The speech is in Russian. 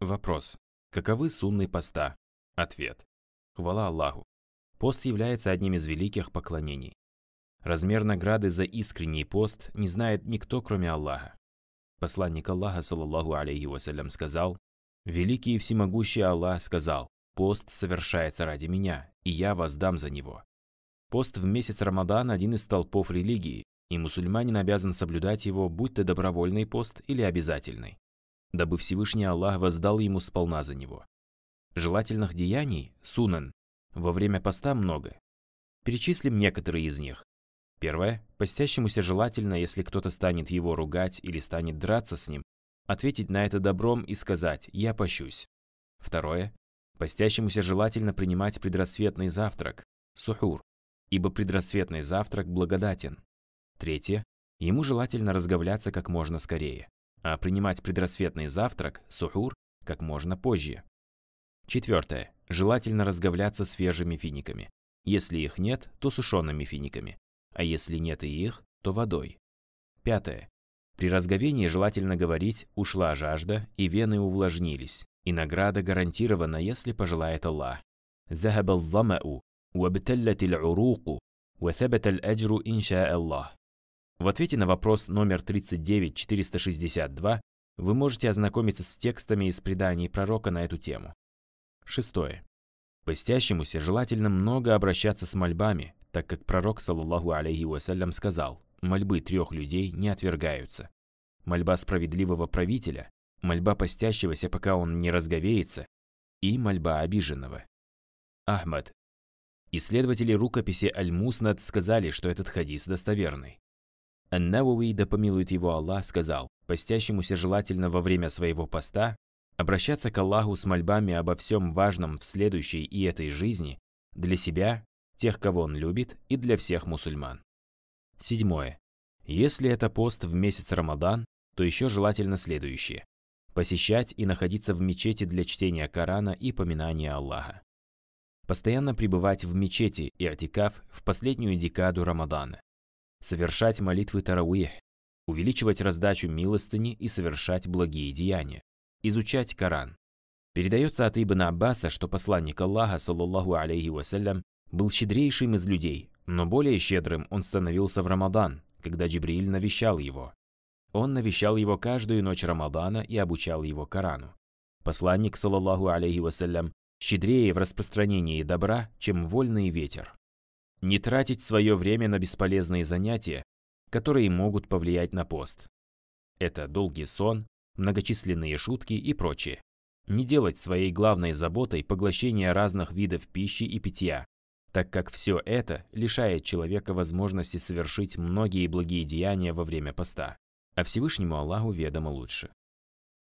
Вопрос. Каковы сунны поста? Ответ. Хвала Аллаху. Пост является одним из великих поклонений. Размер награды за искренний пост не знает никто, кроме Аллаха. Посланник Аллаха, саллаллаху алейхи вассалям, сказал, «Великий и всемогущий Аллах сказал, пост совершается ради меня, и я воздам за него». Пост в месяц Рамадан – один из столпов религии, и мусульманин обязан соблюдать его, будь то добровольный пост или обязательный дабы Всевышний Аллах воздал ему сполна за него. Желательных деяний, сунан, во время поста много. Перечислим некоторые из них. Первое. Постящемуся желательно, если кто-то станет его ругать или станет драться с ним, ответить на это добром и сказать «я пощусь». Второе. Постящемуся желательно принимать предрассветный завтрак, сухур, ибо предрассветный завтрак благодатен. Третье. Ему желательно разговляться как можно скорее а принимать предрассветный завтрак, сухур, как можно позже. Четвертое. Желательно разговляться свежими финиками. Если их нет, то сушеными финиками, а если нет и их, то водой. Пятое. При разговении желательно говорить «ушла жажда» и «вены увлажнились», и награда гарантирована, если пожелает Аллах. «Захаб алламау, вабталлат ал'уруку, васабат ал'аджру инша Аллах». В ответе на вопрос номер 39462 вы можете ознакомиться с текстами из преданий пророка на эту тему. Шестое. Постящемуся желательно много обращаться с мольбами, так как пророк, саллаллаху алейхи вассалям, сказал, мольбы трех людей не отвергаются. Мольба справедливого правителя, мольба постящегося, пока он не разговеется, и мольба обиженного. Ахмад. Исследователи рукописи Аль-Муснад сказали, что этот хадис достоверный. Ан-Навуи, да помилует его Аллах, сказал, постящемуся желательно во время своего поста обращаться к Аллаху с мольбами обо всем важном в следующей и этой жизни для себя, тех, кого он любит, и для всех мусульман. Седьмое. Если это пост в месяц Рамадан, то еще желательно следующее. Посещать и находиться в мечети для чтения Корана и поминания Аллаха. Постоянно пребывать в мечети и атикаф в последнюю декаду Рамадана совершать молитвы Тарауих, увеличивать раздачу милостыни и совершать благие деяния, изучать Коран. Передается от Ибн Аббаса, что посланник Аллаха, саллаллаху алейхи вассалям, был щедрейшим из людей, но более щедрым он становился в Рамадан, когда Джибрииль навещал его. Он навещал его каждую ночь Рамадана и обучал его Корану. Посланник, саллаллаху алейхи вассалям, щедрее в распространении добра, чем вольный ветер. Не тратить свое время на бесполезные занятия, которые могут повлиять на пост. Это долгий сон, многочисленные шутки и прочее. Не делать своей главной заботой поглощение разных видов пищи и питья, так как все это лишает человека возможности совершить многие благие деяния во время поста. А Всевышнему Аллаху ведомо лучше.